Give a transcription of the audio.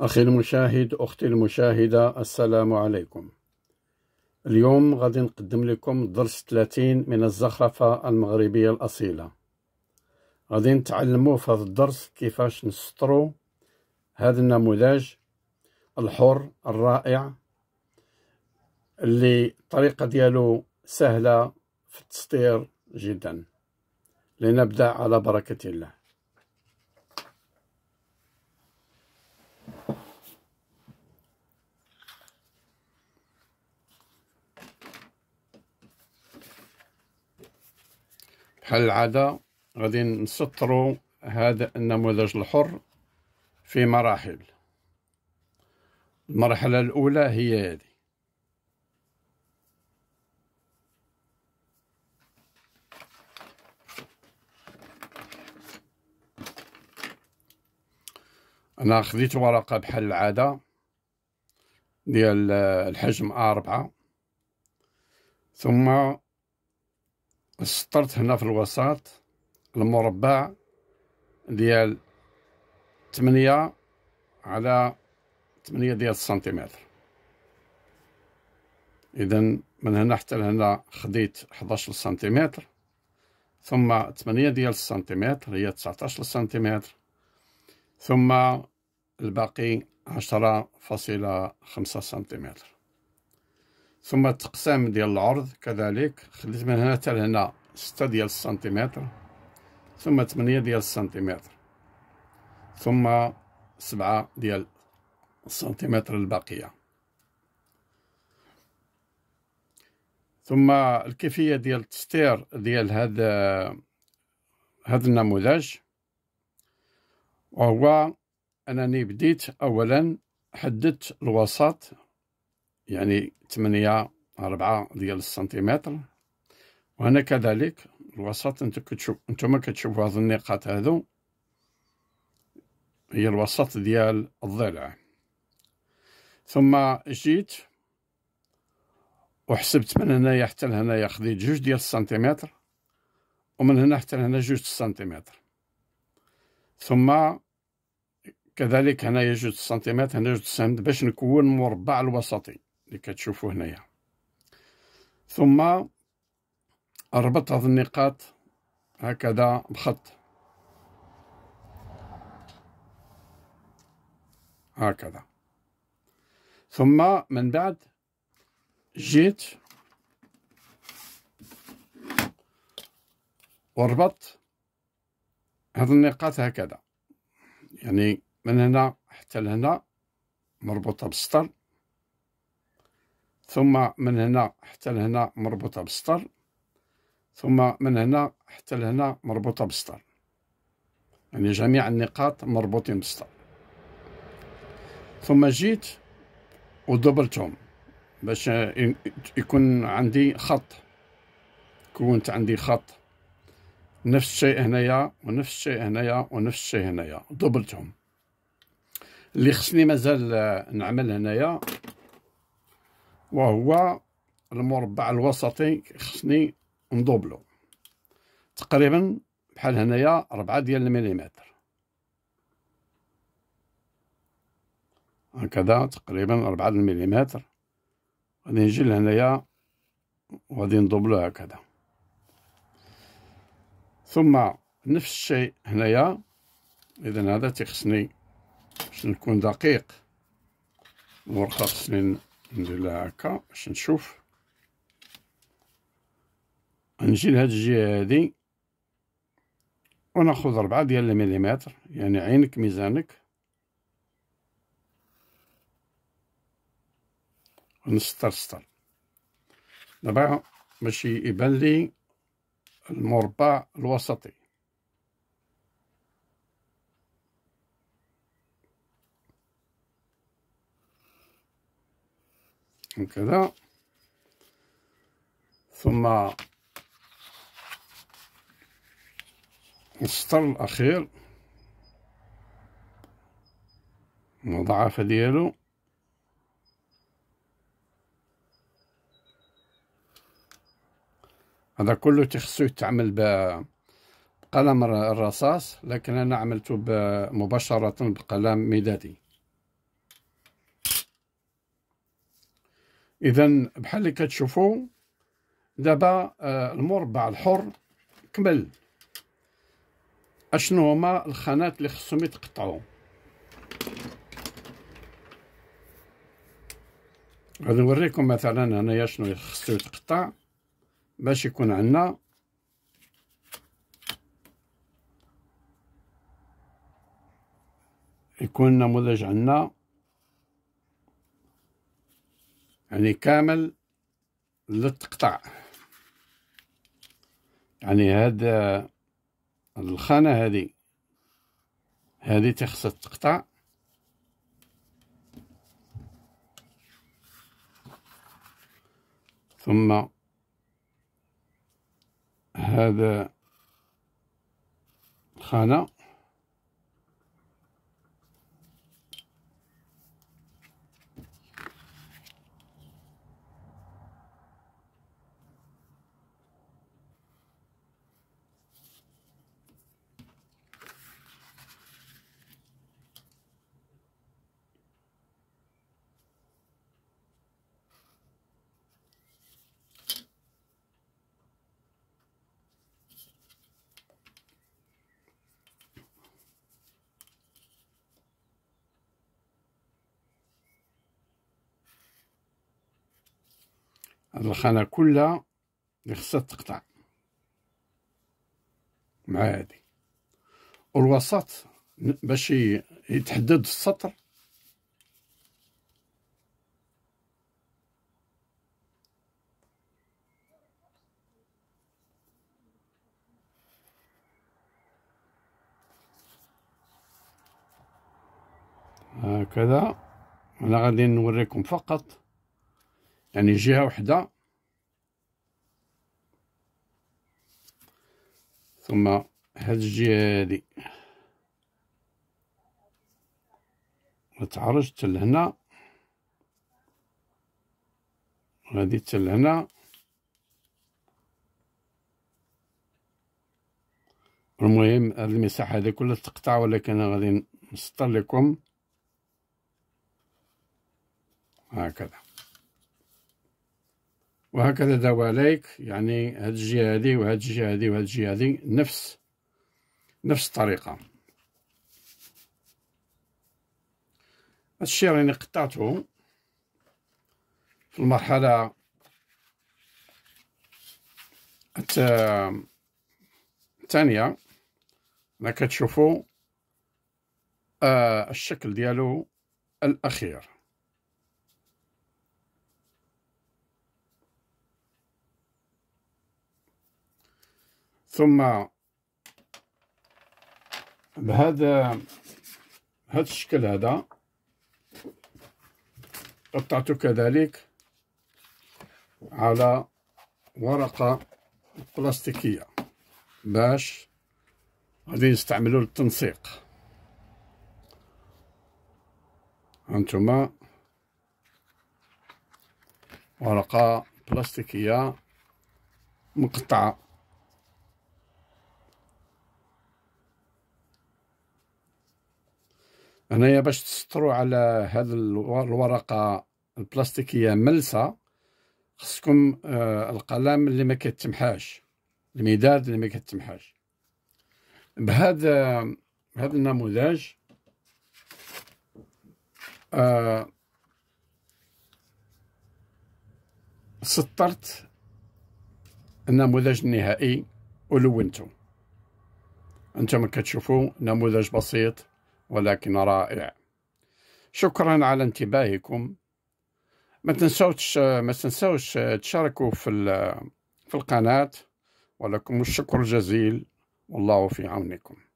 أخي المشاهد أختي المشاهدة السلام عليكم اليوم غادي نقدم لكم درس 30 من الزخرفة المغربية الأصيلة غادي نتعلموا في هذا الدرس كيفاش نسطروا هذا النموذج الحر الرائع اللي الطريقة ديالو سهلة في التسطير جدا لنبدأ على بركة الله بحال العاده غادي نسطروا هذا النموذج الحر في مراحل المرحلة الأولى هي هذه أنا خديت ورقة بحال العادة ديال الحجم أربعة ثم سطرت هنا في الوسط المربع ديال تمنية على تمنية ديال السنتيمتر إذا من هنا حتى لهنا خديت حداشر سنتيمتر ثم تمنية ديال السنتيمتر هي تسعتاشر سنتيمتر ثم الباقي عشرة فاصلة خمسة سنتيمتر ثم التقسام ديال العرض كذلك خديت من هنا حتى لهنا ستة ديال السنتيمتر ثم 8 ديال السنتيمتر ثم سبعة ديال السنتيمتر الباقية ثم الكيفية ديال التسطير ديال هذا هذا النموذج وهو أنني بديت أولا حددت الوسط يعني 8 4 ديال السنتيمتر وهنا كذلك الوسط انتو كتشوف انتم كتشوفوا هاد النقاط هادو هي الوسط ديال الضلع ثم جيت وحسبت من هنايا حتى لهنايا خديت جوج ديال السنتيمتر ومن هنا حتى لهنا جوج سنتيمتر ثم كذلك هنايا جوج سنتيمتر هنا جوج سنتيمتر باش نكون مربع الوسطي اللي كتشوفوا هنايا ثم اربط هذه النقاط هكذا بخط هكذا ثم من بعد جيت وربط هذه النقاط هكذا يعني من هنا حتى لهنا مربوطة بالسطر ثم من هنا حتى لهنا مربوطة بسطر ثم من هنا حتى لهنا مربوطة بسطر يعني جميع النقاط مربوطين بسطر ثم جيت ودبلتهم باش يكون عندي خط كونت عندي خط نفس الشيء هنايا ونفس الشيء هنايا ونفس الشيء هنايا دبلتهم اللي خصني مازال نعمل هنايا وهو المربع الوسطي خصني ندوبلو تقريبا بحال هنايا ربعة ديال المليمتر هكذا تقريبا ربعة المليمتر غادي نجي لهنايا وغادي ندوبلو هكذا ثم نفس الشيء هنايا اذا هذا تيخصني باش نكون دقيق الورقه خصني نديرلها هكا باش نشوف نجي لهاد الجهه هادي وناخذ ربعة ديال المليمتر يعني عينك ميزانك ونستر ستر دابا باش يبان لي المربع الوسطي هكذا كذا ثم السطر الأخير المضاعفة ديالو هذا كله تخصو يتعمل بقلم الرصاص لكن أنا عملته مباشرة بقلم مدادي اذا بحال اللي كتشوفوا دابا آه، المربع الحر كمل اشنو هما الخانات اللي خصهم يتقطعوا غادي نوريكم مثلا هنايا شنو خصو يتقطع باش يكون عندنا يكون النموذج عندنا يعني كامل للتقطع يعني هاد الخانة هادي هادي تخصها تقطع ثم هذا خانة هاد الخانة كلها اللي خصها تقطع مع هادي والوسط باش يتحدد السطر هكذا انا غادي نوريكم فقط يعني جهة وحدة ثم هاد الجهة هادي وتعرج تل هنا وهادي تل هنا المهم هاد المساحة هادي كلها تقطع ولكن أنا غادي نسطر لكم هكذا وهكذا دواليك يعني هاد الجهة هادي وهاد الجهة هادي وهاد الجهة هادي نفس نفس الطريقة هادشي راني قطعته في المرحلة الثانية ما كتشوفوا آه، الشكل ديالو الأخير ثم بهذا هذا الشكل هذا قطعته كذلك على ورقة بلاستيكية باش غادي نستعملو للتنسيق هانتوما ورقة بلاستيكية مقطعة هنايا باش تسطروا على هذه الورقه البلاستيكيه ملسه خصكم آه القلم اللي ما كيتمحاش المداد اللي ما كيتمحاش بهذا هذا النموذج آه سطرت النموذج النهائي ولونته انتم كتشوفوا نموذج بسيط ولكن رائع شكرا على انتباهكم ما تنسوش ما تنسوش تشاركوا في في القناة ولكم الشكر الجزيل والله في عونكم